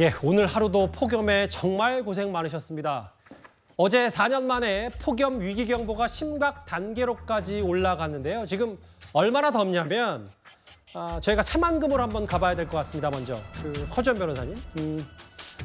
예, 오늘 하루도 폭염에 정말 고생 많으셨습니다. 어제 4년 만에 폭염 위기경보가 심각 단계로까지 올라갔는데요. 지금 얼마나 덥냐면 아, 저희가 새만금으로 한번 가봐야 될 것 같습니다. 먼저 그 허전 변호사님, 음,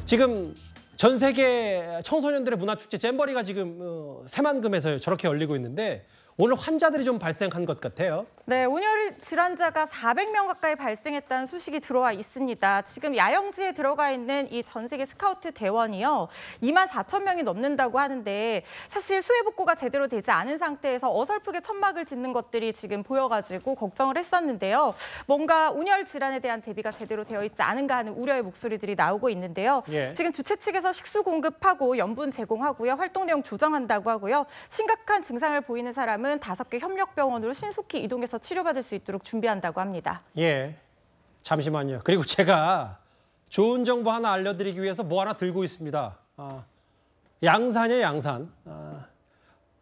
지금 전 세계 청소년들의 문화축제 잼버리가 지금 어, 새만금에서 저렇게 열리고 있는데 오늘 환자들이 좀 발생한 것 같아요. 네, 온열 질환자가 400명 가까이 발생했다는 수식이 들어와 있습니다. 지금 야영지에 들어가 있는 이 전 세계 스카우트 대원이요. 2만 4천 명이 넘는다고 하는데 사실 수해 복구가 제대로 되지 않은 상태에서 어설프게 천막을 짓는 것들이 지금 보여가지고 걱정을 했었는데요. 뭔가 온열 질환에 대한 대비가 제대로 되어 있지 않은가 하는 우려의 목소리들이 나오고 있는데요. 예. 지금 주최 측에서 식수 공급하고 염분 제공하고요. 활동 내용 조정한다고 하고요. 심각한 증상을 보이는 사람은 남은 다섯 개 협력병원으로 신속히 이동해서 치료받을 수 있도록 준비한다고 합니다. 예, 잠시만요. 그리고 제가 좋은 정보 하나 알려드리기 위해서 뭐 하나 들고 있습니다. 아, 양산이에요, 양산. 아,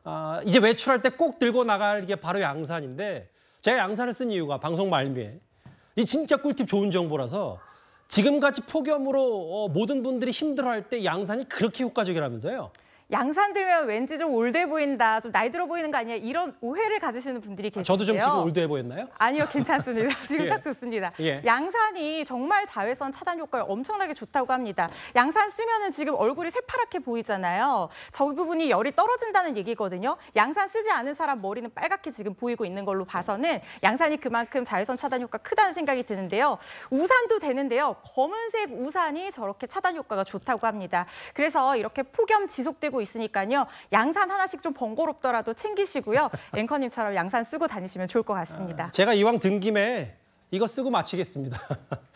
아, 이제 외출할 때 꼭 들고 나갈 게 바로 양산인데 제가 양산을 쓴 이유가 방송 말미에 이 진짜 꿀팁 좋은 정보라서 지금같이 폭염으로 어, 모든 분들이 힘들어할 때 양산이 그렇게 효과적이라면서요. 양산 들면 왠지 좀 올드해 보인다, 좀 나이 들어 보이는 거 아니야 이런 오해를 가지시는 분들이 계시데요 아, 저도 좀 지금 올드해 보였나요? 아니요, 괜찮습니다. 지금 예. 딱 좋습니다. 예. 양산이 정말 자외선 차단 효과에 엄청나게 좋다고 합니다. 양산 쓰면은 지금 얼굴이 새파랗게 보이잖아요. 저 부분이 열이 떨어진다는 얘기거든요. 양산 쓰지 않은 사람 머리는 빨갛게 지금 보이고 있는 걸로 봐서는 양산이 그만큼 자외선 차단 효과 크다는 생각이 드는데요. 우산도 되는데요. 검은색 우산이 저렇게 차단 효과가 좋다고 합니다. 그래서 이렇게 폭염 지속되고 되고 있으니까요. 양산 하나씩 좀 번거롭더라도 챙기시고요. 앵커님처럼 양산 쓰고 다니시면 좋을 것 같습니다. 제가 이왕 든 김에 이거 쓰고 마치겠습니다.